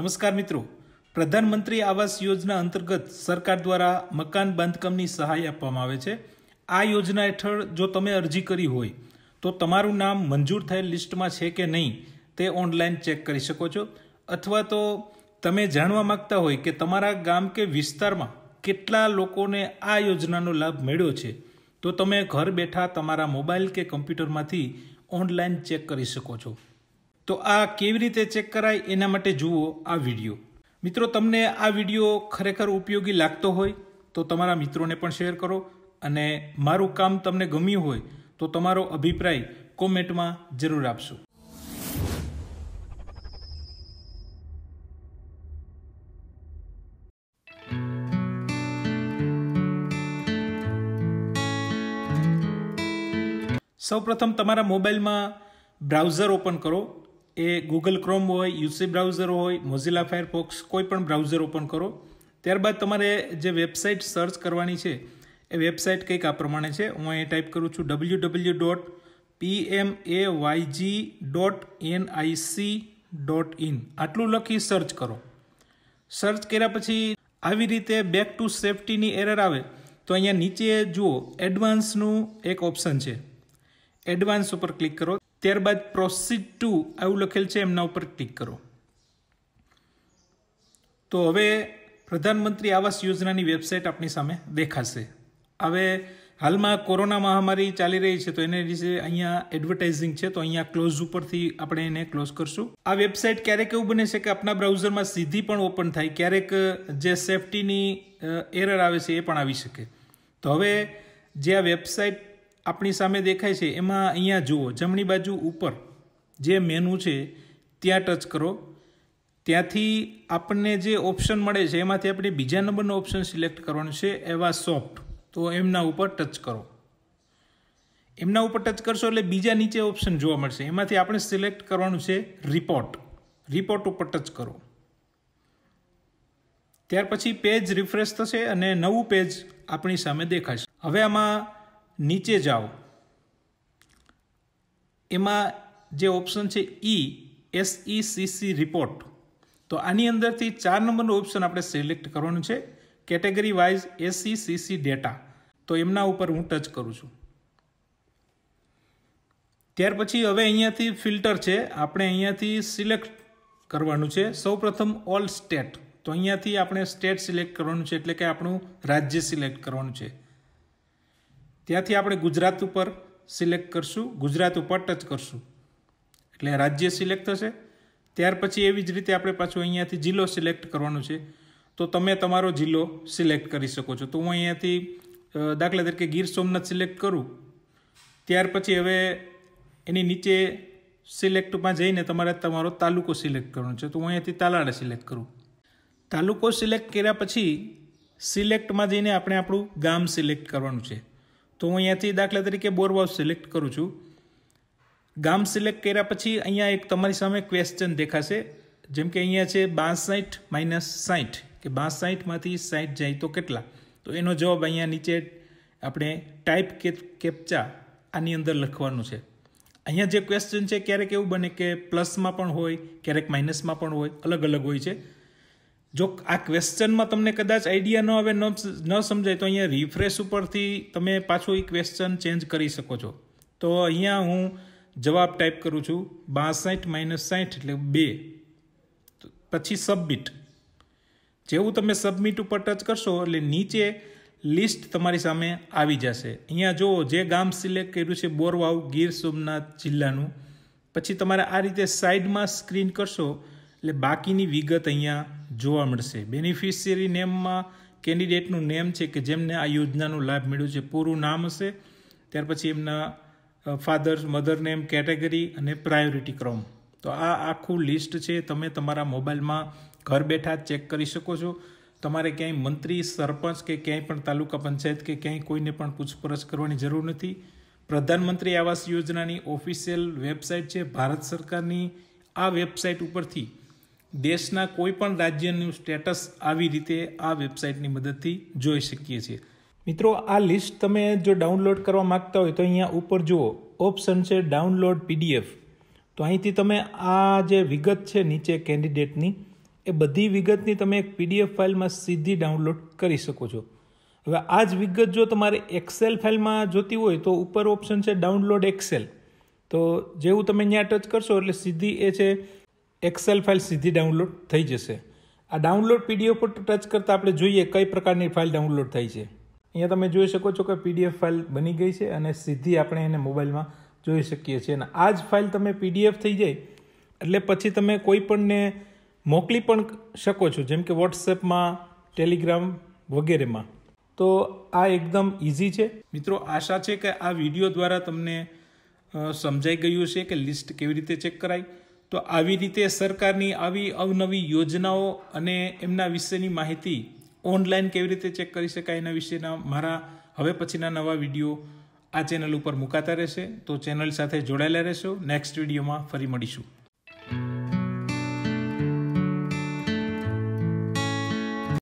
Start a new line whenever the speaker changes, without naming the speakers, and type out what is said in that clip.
નમસ્કાર મિત્રો પ્રધાનમંત્રી આવાસ યોજના અંતર્ગત સરકાર દ્વારા મકાન બાંધકામની સહાય આપવામાં આવે છે આ યોજના હેઠળ જો તમે અરજી કરી હોય તો તમારું નામ મંજૂર થયેલ લિસ્ટમાં છે કે નહીં તે ઓનલાઈન ચેક કરી શકો છો અથવા તો તમે જાણવા માગતા હોય કે તમારા ગામ કે વિસ્તારમાં કેટલા લોકોને આ યોજનાનો લાભ મળ્યો છે તો તમે ઘર બેઠા તમારા મોબાઈલ કે કમ્પ્યુટરમાંથી ઓનલાઈન ચેક કરી શકો છો તો આ કેવી રીતે ચેક કરાય એના માટે જુઓ આ વિડીયો મિત્રો તમને આ વિડીયો ખરેખર ઉપયોગી લાગતો હોય તો તમારા મિત્રોને પણ શેર કરો અને મારું કામ તમને ગમ્યું હોય તો તમારો અભિપ્રાય કોમેન્ટમાં જરૂર આપશો સૌપ્રથમ તમારા મોબાઈલમાં બ્રાઉઝર ઓપન કરો એ ગૂગલ ક્રોમ હોય યુસી બ્રાઉઝર હોય મોઝિલા ફાયરફોક્સ કોઈ પણ બ્રાઉઝર ઓપન કરો ત્યારબાદ તમારે જે વેબસાઇટ સર્ચ કરવાની છે એ વેબસાઇટ કંઈક આ પ્રમાણે છે હું અહીં ટાઈપ કરું છું W W dot P M A Y G dot N C dot in આટલું લખી સર્ચ કરો સર્ચ કર્યા પછી આવી રીતે બેક ટુ સેફટીની એરર આવે તો અહીંયા નીચે જુઓ એડવાન્સનું એક ઓપ્શન છે એડવાન્સ ઉપર ક્લિક કરો ત્યારબાદ પ્રોસીડ ટુ આવું લખેલ છે એમના ઉપર ક્લિક કરો તો હવે પ્રધાનમંત્રી આવાસ યોજનાની વેબસાઇટ આપણી સામે દેખાશે હવે હાલમાં કોરોના મહામારી ચાલી રહી છે તો એને વિશે અહીંયા એડવર્ટાઇઝિંગ છે તો અહીંયા ક્લોઝ ઉપરથી આપણે એને ક્લોઝ કરશું આ વેબસાઇટ ક્યારેક એવું બને છે કે આપણા બ્રાઉઝરમાં સીધી પણ ઓપન થાય ક્યારેક જે સેફટીની એરર આવે છે એ પણ આવી શકે તો હવે જે આ વેબસાઇટ આપણી સામે દેખાય છે એમાં અહીંયા જુઓ જમણી બાજુ ઉપર જે મેનુ છે ત્યાં ટચ કરો ત્યાંથી આપણને જે ઓપ્શન મળે છે એમાંથી આપણે બીજા નંબરનો ઓપ્શન સિલેક્ટ કરવાનો છે એવા સોફ્ટ તો એમના ઉપર ટચ કરો એમના ઉપર ટચ કરશો એટલે બીજા નીચે ઓપ્શન જોવા મળશે એમાંથી આપણે સિલેક્ટ કરવાનું છે રિપોર્ટ રિપોર્ટ ઉપર ટચ કરો ત્યાર પછી પેજ રિફ્રેશ થશે અને નવું પેજ આપણી સામે દેખાશે હવે આમાં નીચે જાઓ એમાં જે ઓપ્શન છે ઈ એસઈસીસી રિપોર્ટ તો આની અંદરથી ચાર નંબરનું ઓપ્શન આપણે સિલેક્ટ કરવાનું છે કેટેગરી વાઇઝ એસઈસીસી ડેટા તો એમના ઉપર હું ટચ કરું છું ત્યાર પછી હવે અહીંયાથી ફિલ્ટર છે આપણે અહીંયાથી સિલેક્ટ કરવાનું છે સૌપ્રથમ ઓલ સ્ટેટ તો અહીંયાથી આપણે સ્ટેટ સિલેક્ટ કરવાનું છે એટલે કે આપણું રાજ્ય સિલેક્ટ કરવાનું છે ત્યાંથી આપણે ગુજરાત ઉપર સિલેક્ટ કરશું ગુજરાત ઉપર ટચ કરશું એટલે રાજ્ય સિલેક્ટ થશે ત્યાર પછી એવી જ રીતે આપણે પાછું અહીંયાથી જિલ્લો સિલેક્ટ કરવાનો છે તો તમે તમારો જિલ્લો સિલેક્ટ કરી શકો છો તો હું અહીંયાથી દાખલા તરીકે ગીર સોમનાથ સિલેક્ટ કરું ત્યાર પછી હવે એની નીચે સિલેક્ટમાં જઈને તમારે તમારો તાલુકો સિલેક્ટ કરવાનો છે તો હું અહીંયાથી તાલાળા સિલેક્ટ કરું તાલુકો સિલેક્ટ કર્યા પછી સિલેક્ટમાં જઈને આપણે આપણું ગામ સિલેક્ટ કરવાનું છે તો હું અહીંયાથી દાખલા તરીકે બોરવાવ સિલેક્ટ કરું છું ગામ સિલેક્ટ કર્યા પછી અહીંયા એક તમારી સામે ક્વેશ્ચન દેખાશે જેમ કે અહીંયા છે બાસઠ માઇનસ સાઠ કે બાસઠમાંથી સાઠ જાય તો કેટલા તો એનો જવાબ અહીંયા નીચે આપણે ટાઈપ કે કેપ્ચા આની અંદર લખવાનું છે અહીંયા જે ક્વેશ્ચન છે ક્યારેક એવું બને કે પ્લસમાં પણ હોય ક્યારેક માઇનસમાં પણ હોય અલગ અલગ હોય છે જો આ ક્વેશ્ચનમાં તમને કદાચ આઈડિયા ન આવે ન સમજાય તો અહીંયા રિફ્રેશ ઉપરથી તમે પાછો એ ક્વેશ્ચન ચેન્જ કરી શકો છો તો અહીંયા હું જવાબ ટાઈપ કરું છું બાસઠ માઇનસ સાઠ એટલે બે પછી સબમિટ જેવું તમે સબમિટ ઉપર ટચ કરશો એટલે નીચે લિસ્ટ તમારી સામે આવી જશે અહીંયા જુઓ જે ગામ સિલેક્ટ કર્યું છે બોરવાવ ગીર સોમનાથ જિલ્લાનું પછી તમારે આ રીતે સાઈડમાં સ્ક્રીન કરશો એટલે બાકીની વિગત અહીંયા જોવા મળશે બેનિફિશિયરી નેમમાં કેન્ડિડેટનું નેમ છે કે જેમને આ યોજનાનું લાભ મળ્યો છે પૂરું નામ હશે ત્યાર પછી એમના ફાધર મધર નેમ કેટેગરી અને પ્રાયોરિટી ક્રમ તો આ આખું લિસ્ટ છે તમે તમારા મોબાઈલમાં ઘર બેઠા ચેક કરી શકો છો તમારે ક્યાંય મંત્રી સરપંચ કે ક્યાંય પણ તાલુકા પંચાયત કે ક્યાંય કોઈને પણ પૂછપરછ કરવાની જરૂર નથી પ્રધાનમંત્રી આવાસ યોજનાની ઓફિશિયલ વેબસાઇટ છે ભારત સરકારની આ વેબસાઇટ ઉપરથી દેશના કોઈપણ રાજ્યનું સ્ટેટસ આવી રીતે આ વેબસાઇટની મદદથી જોઈ શકીએ છીએ મિત્રો આ લિસ્ટ તમે જો ડાઉનલોડ કરવા માગતા હોય તો અહીંયા ઉપર જુઓ ઓપ્શન છે ડાઉનલોડ પીડીએફ તો અહીંથી તમે આ જે વિગત છે નીચે કેન્ડિડેટની એ બધી વિગતની તમે એક પીડીએફ ફાઇલમાં સીધી ડાઉનલોડ કરી શકો છો હવે આ જ વિગત જો તમારે એક્સેલ ફાઇલમાં જોતી હોય તો ઉપર ઓપ્શન છે ડાઉનલોડ એક્સેલ તો જેવું તમે ત્યાં ટચ કરશો એટલે સીધી એ છે એક્સેલ ફાઇલ સીધી ડાઉનલોડ થઈ જશે આ ડાઉનલોડ પીડીએફ પર ટચ કરતાં આપણે જોઈએ કઈ પ્રકારની ફાઇલ ડાઉનલોડ થઈ છે અહીંયા તમે જોઈ શકો છો કે પીડીએફ ફાઇલ બની ગઈ છે અને સીધી આપણે એને મોબાઈલમાં જોઈ શકીએ છીએ અને આ જ ફાઇલ તમે પીડીએફ થઈ જાય એટલે પછી તમે કોઈપણને મોકલી પણ શકો છો જેમ કે વોટ્સએપમાં ટેલિગ્રામ વગેરેમાં તો આ એકદમ ઇઝી છે મિત્રો આશા છે કે આ વિડીયો દ્વારા તમને સમજાઈ ગયું છે કે લિસ્ટ કેવી રીતે ચેક કરાય તો આવી રીતે સરકારની આવી અવનવી યોજનાઓ અને એમના વિશેની માહિતી ઓનલાઈન કેવી રીતે ચેક કરી શકાય એના વિશેના મારા હવે પછીના નવા વિડીયો આ ચેનલ ઉપર મુકાતા રહેશે તો ચેનલ સાથે જોડાયેલા રહેશો નેક્સ્ટ વિડીયોમાં ફરી મળીશું